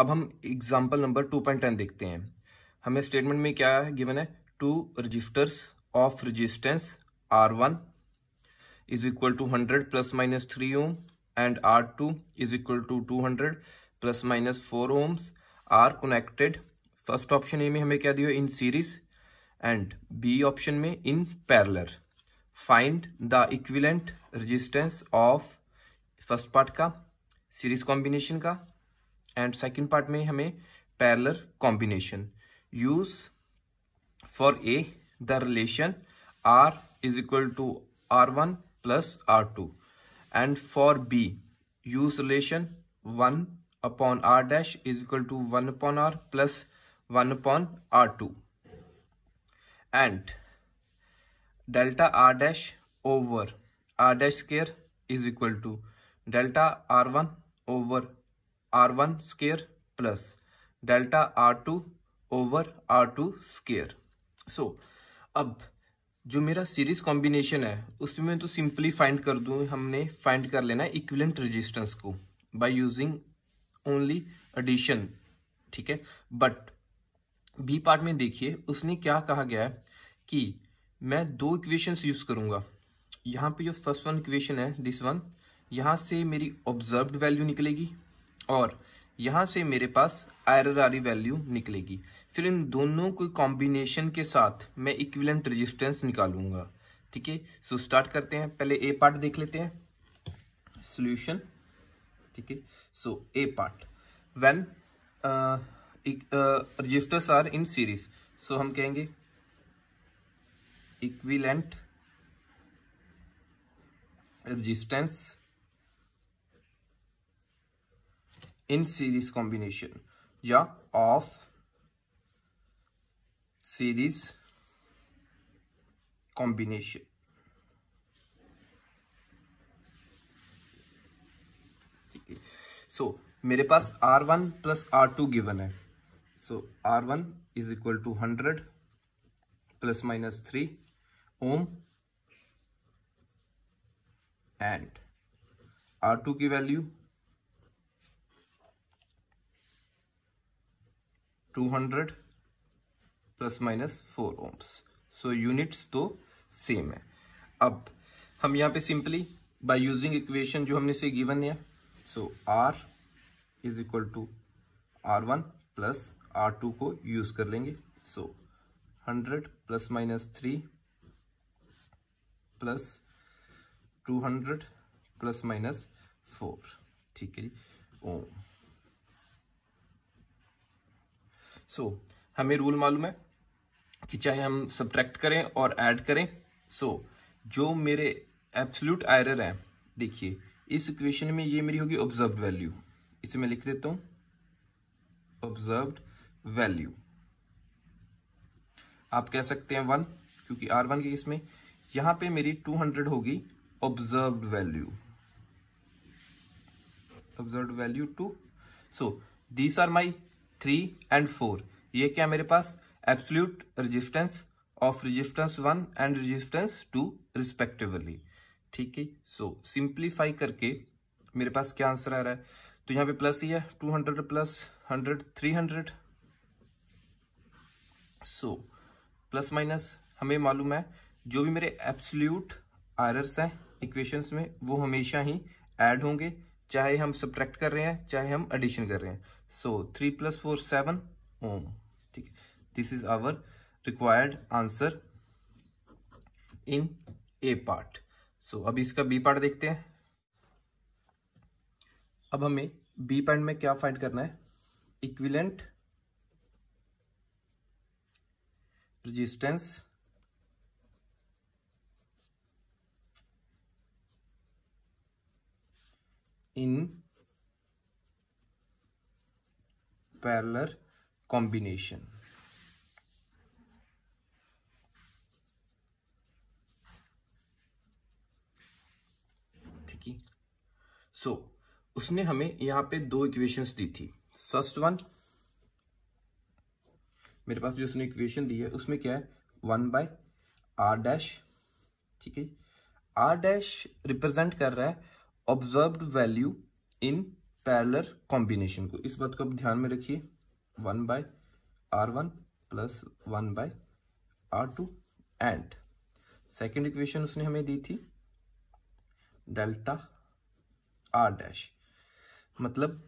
अब हम example number two point ten देखते हैं हमें स्टेटमेंट में क्या है गिवन है two registers of resistance R one is equal to hundred plus minus three ohm and R two is equal to two hundred plus minus four ohms are connected first option A में हमें क्या दिया in series and B option में in parallel find the equivalent resistance of first part का series combination का and second part में हमें parallel combination use for A the relation R is equal to R one plus R two and for B use relation one upon R dash is equal to one upon R plus one upon R two and delta R dash over R dash square is equal to delta R one over R one square plus delta R two over R two square so अब जो मेरा series combination है उसमें तो simply find कर दूँ हमने find कर लेना है इक्विलेंट रेजिस्टेंस को बाय यूजिंग ओनली एडिशन ठीक है बट बी पार्ट में देखिए उसने क्या कहा गया है कि मैं दो इक्वेशंस यूज करूंगा यहाँ पे जो फर्स्ट वन इक्वेशन है दिस वन यहाँ से मेरी ऑब्जर्व्ड वैल्यू निकलेगी और यहाँ से मेरे पास आरी वैल्यू निकलेगी फिर इन दोनों को कॉम्बिनेशन के साथ मैं इक्विलेंट रेजिस्टेंस निकालूंगा ठीक है सो स्टार्ट करते हैं पहले ए पार्ट देख लेते हैं सॉल्यूशन ठीक है so A part when registers are in series so हम कहेंगे equivalent resistance in series combination या of series combination so so, मेरे पास R1 one plus R two given है so R1 one is equal to hundred plus minus three ohm and R2 की value 200 plus minus four ohms so units तो same है अब हम यहाँ पे सिंपली बाय यूजिंग इक्वेशन जो हमने से गिवन है so R is equal to R one plus R two को यूज कर लेंगे so hundred plus minus three plus two hundred plus minus four ठीक है जी ओम सो so, हमें रूल मालूम है कि चाहे हम सब्ट्रैक्ट करें और ऐड करें सो so, जो मेरे एब्सोल्यूट आयरर हैं देखिए इस इक्वेशन में ये मेरी होगी ऑब्जर्व वैल्यू इसे मैं लिख देता हूं ऑब्जर्व वैल्यू आप कह सकते हैं वन क्योंकि आर वन के इसमें यहां पे मेरी टू हंड्रेड होगी observe value observe value two so these are my three and four ये क्या मेरे पास absolute resistance of resistance one and resistance two respectively ठीक है सो सिंप्लीफाई करके मेरे पास क्या आंसर आ रहा है तो यहाँ पे प्लस ही है two hundred plus hundred three hundred so plus minus हमें मालूम है जो भी मेरे एब्सोल्यूट आयरस हैं इक्वेशंस में वो हमेशा ही ऐड होंगे चाहे हम सब्ट्रैक्ट कर रहे हैं चाहे हम एडिशन कर रहे हैं so three plus four seven ohm ठीक है this is our required answer in A part so अब इसका बी पार्ट देखते हैं अब हमें बी पार्ट में क्या फाइंड करना है equivalent resistance in parallel combination ठीक है सो उसने हमें यहां पे दो इक्वेशंस दी थी फर्स्ट वन मेरे पास जो उसने इक्वेशन दी है उसमें क्या है वन बाय आर डैश ठीक है आर डैश रिप्रेजेंट कर रहा है observe value in parallel combination को इस बात को आप ध्यान में रखिए one by R one plus one by R two and second equation उसने हमें दी थी डेल्टा आर डैश मतलब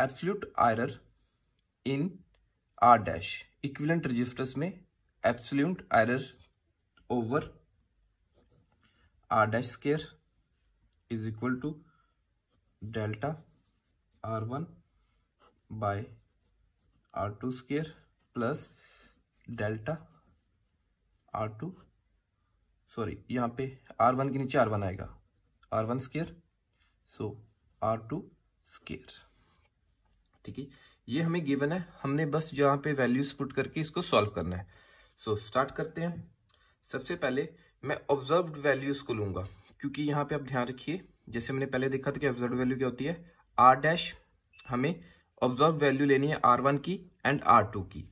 absolute error in R dash equivalent registers में absolute error over R dash square is equal to delta R one by R two square plus delta R two sorry यहाँ पे R one के नीचे R one आएगा R one square so R two square ठीक है ये हमें given है हमने बस यहाँ पे वैल्यूज पुट करके इसको सॉल्व करना है सो so, स्टार्ट करते हैं सबसे पहले मैं ऑब्जर्व वैल्यूज को लूंगा क्योंकि यहाँ पे आप ध्यान रखिए जैसे मैंने पहले देखा था कि ऑब्जर्व वैल्यू क्या होती है आर डैश हमें ऑब्जर्व वैल्यू लेनी है आर वन की एंड आर टू की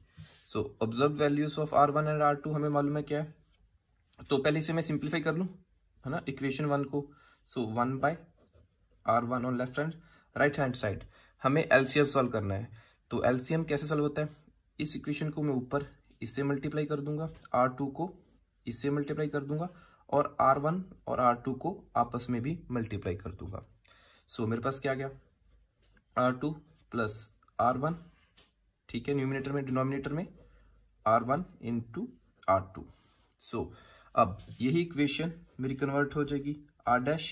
so observe values of R one and R two हमें मालूम है क्या है तो पहले इसे मैं सिंप्लीफाई कर लू है ना इक्वेशन वन को so one by R one on left hand right hand side हमें एलसीएम सॉल्व करना है तो एलसीएम कैसे सॉल्व होता है इस इक्वेशन को मैं ऊपर इससे मल्टीप्लाई कर दूंगा आर टू को इससे मल्टीप्लाई कर दूंगा और आर वन और आर टू को आपस में भी मल्टीप्लाई कर दूंगा सो so, मेरे पास क्या गया R two plus R one ठीक है न्यूमिनेटर में डिनोमिनेटर में R one into R two so अब यही इक्वेशन मेरी कन्वर्ट हो जाएगी आर डैश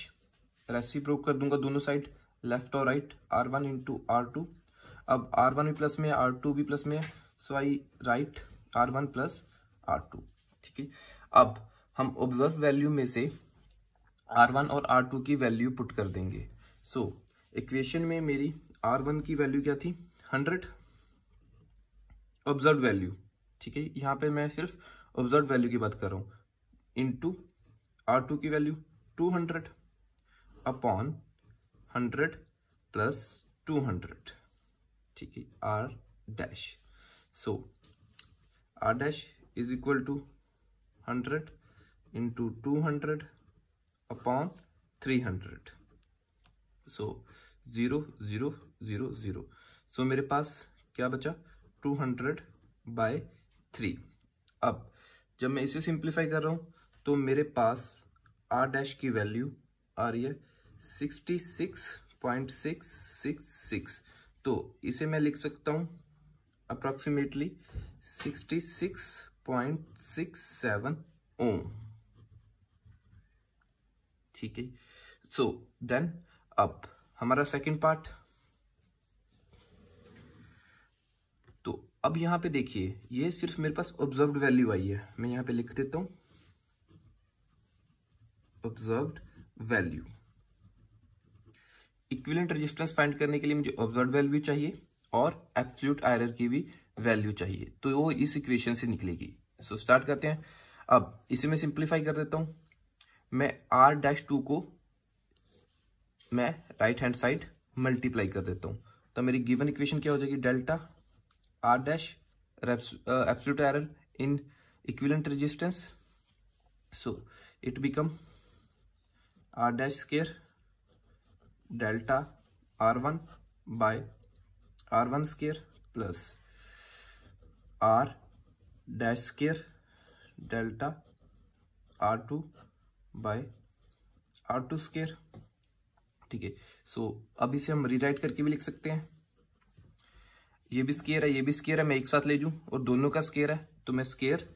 रेसी प्रूव कर दूंगा दोनों साइड लेफ्ट और right R one into R two अब आर वन भी प्लस में आर टू भी प्लस में so I write R one plus R two ठीक है अब हम ऑब्जर्व वैल्यू में से R1 और R2 की वैल्यू पुट कर देंगे सो so, इक्वेशन में मेरी R1 की वैल्यू क्या थी 100 ऑब्जर्व वैल्यू ठीक है यहाँ पे मैं सिर्फ ऑब्जर्व वैल्यू की बात कर रहा हूँ इंटू आर टू की value two hundred upon hundred plus two hundred ठीक है R dash so R dash is equal to hundred into two hundred upon three hundred so zero zero zero zero so मेरे पास क्या बचा two hundred by three अब जब मैं इसे सिंप्लीफाई कर रहा हूं तो मेरे पास आर डैश की वैल्यू आ रही है sixty six point six six six तो इसे मैं लिख सकता हूं approximately sixty six point six seven ohm ठीक है सो देन अब हमारा सेकंड पार्ट तो अब यहां पे देखिए ये सिर्फ मेरे पास ऑब्जर्व वैल्यू आई है मैं यहां पे लिख देता हूं observe value equivalent resistance find करने के लिए मुझे ऑब्जर्व वैल्यू चाहिए और एप्सल्यूट आयर की भी वैल्यू चाहिए तो वो इस इक्वेशन से निकलेगी सो so, स्टार्ट करते हैं अब इसे मैं सिंप्लीफाई कर देता हूं मैं आर डैश टू को मैं राइट हैंड साइड मल्टीप्लाई कर देता हूं तो मेरी गिवन इक्वेशन क्या हो जाएगी delta R dash absolute error in equivalent resistance so it become R dash square delta R one by R one square plus R dash square delta R two by R two square ठीक है सो अब इसे हम rewrite करके भी लिख सकते हैं ये भी स्केयर है ये भी स्केयर है मैं एक साथ ले जाऊं और दोनों का स्केयर है तो मैं स्केयर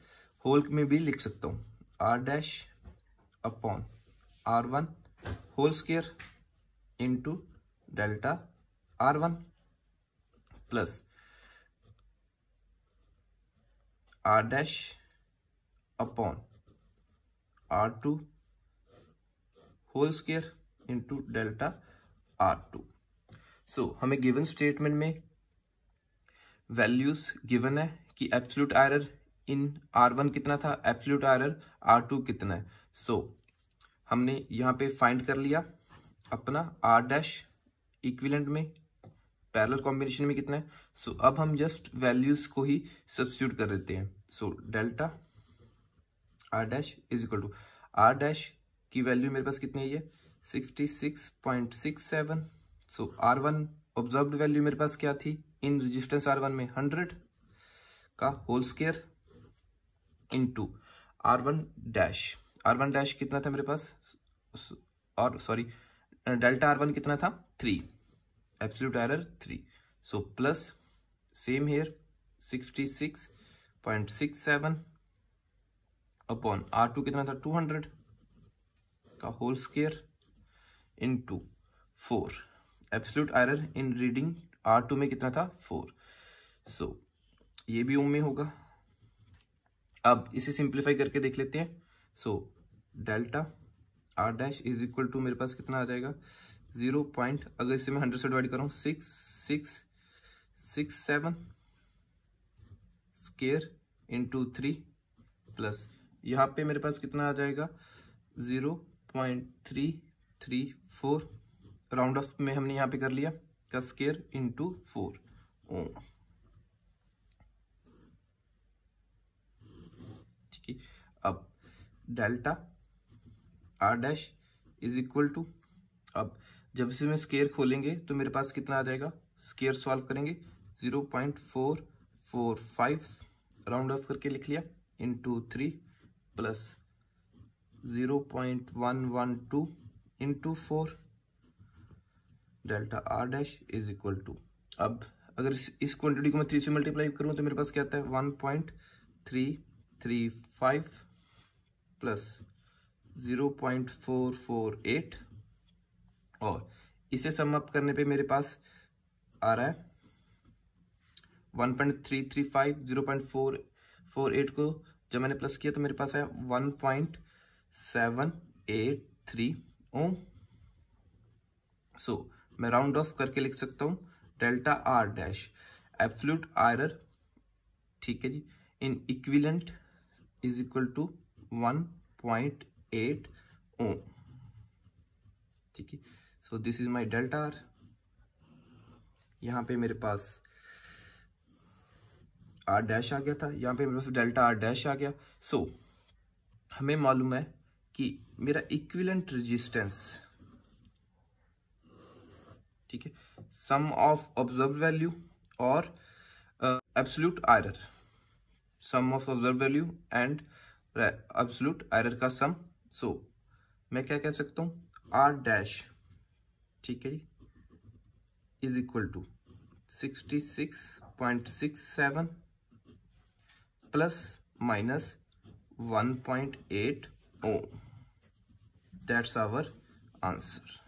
होल में भी लिख सकता हूं R dash upon R one whole square into delta R one plus r dash upon r2 whole square into delta R two so हमें गिवन स्टेटमेंट में वैल्यूज गिवन है कि absolute error in R one कितना था absolute error are two कितना है सो so, हमने यहाँ पे फाइंड कर लिया अपना आर डैश इक्विलेंट में पैरल कॉम्बिनेशन में कितना है सो so, अब हम जस्ट वैल्यूज को ही सब्सिट्यूट कर देते हैं so delta R dash is equal to R dash की वैल्यू मेरे पास कितनी है sixty six point six seven so R one observe value मेरे पास क्या थी इन रजिस्टेंस आर वन में हंड्रेड का whole square into R one dash R one dash कितना था मेरे पास और सॉरी डेल्टा आर वन कितना था three absolute error 3 so plus same here 66.67 upon R two कितना था 200 का whole square into four absolute error in reading R two में कितना था फोर सो so, ये भी ओम में होगा अब इसे सिंप्लीफाई करके देख लेते हैं so delta R dash is equal to मेरे पास कितना आ जाएगा जीरो पॉइंट अगर इसे मैं हंड्रेड से डिवाइड करूँ six six six seven square into three plus यहाँ पे मेरे पास कितना आ जाएगा zero point three three four round off में हमने यहाँ पे कर लिया का स्केयर इंटू फोर ओम ठीक है अब delta R dash is equal to अब जब से मैं स्केयर खोलेंगे तो मेरे पास कितना आ जाएगा स्केयर सॉल्व करेंगे zero point four four five round off करके लिख लिया into three plus zero point one one two into four delta R dash is equal to अब अगर इस इस क्वांटिटी को मैं थ्री से मल्टीप्लाई करूँ तो मेरे पास क्या आता है one point three three five plus zero point four four eight और इसे सम अप करने पे मेरे पास आ रहा है one point three three five zero point four four eight को जब मैंने प्लस किया तो मेरे पास आया one point seven eight three ohm so मैं राउंड ऑफ करके लिख सकता हूँ delta R dash absolute error ठीक है जी in equivalent is equal to one point eight ohm ठीक है so this is my delta R यहाँ पे मेरे पास आर डैश आ गया था यहाँ पे मेरे पास डेल्टा आर डैश आ गया सो so, हमें मालूम है कि मेरा इक्विलेंट रेजिस्टेंस ठीक है सम ऑफ ऑब्जर्व वैल्यू और absolute error sum of observe value and absolute error का सम सो so, मैं क्या कह सकता हूं आर डैश ठीक है is equal 66.67 minus one point eight oh. that's our answer